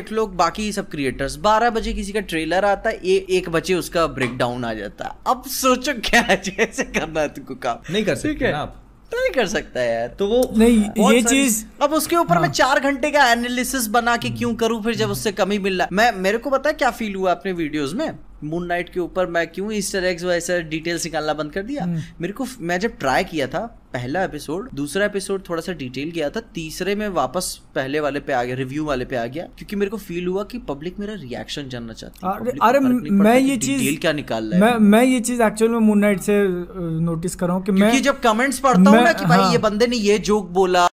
देख लो बाकी सब क्रिएटर्स बारह बजे किसी का ट्रेलर आता है एक बजे उसका ब्रेक डाउन आ जाता है अब सोचो क्या जैसे करना है तुमको काम नहीं कर सकते आप नहीं कर सकता यार तो वो नहीं ये चीज अब उसके ऊपर हाँ। मैं चार घंटे का एनालिसिस बना के क्यों करूं फिर जब उससे कमी मिल रहा मैं मेरे को पता है क्या फील हुआ अपने वीडियोस में मून नाइट के ऊपर मैं क्यों ईस्टर एग्स वैसे डिटेल्स निकालना बंद कर दिया हम्म। मेरे को मैं जब ट्राई किया था पहला एपिसोड दूसरा एपिसोड थोड़ा सा डिटेल गया था तीसरे में वापस पहले वाले पे आ गया रिव्यू वाले पे आ गया क्योंकि मेरे को फील हुआ कि पब्लिक मेरा रिएक्शन जानना चाहती है अरे मैं ये चीज क्या निकाल रहा है मैं ये चीज एक्चुअल में मून नाइट से नोटिस कर रहा हूँ जब कमेंट्स पढ़ता हूँ ना कि भाई हाँ। ये बंदे ने ये जोक बोला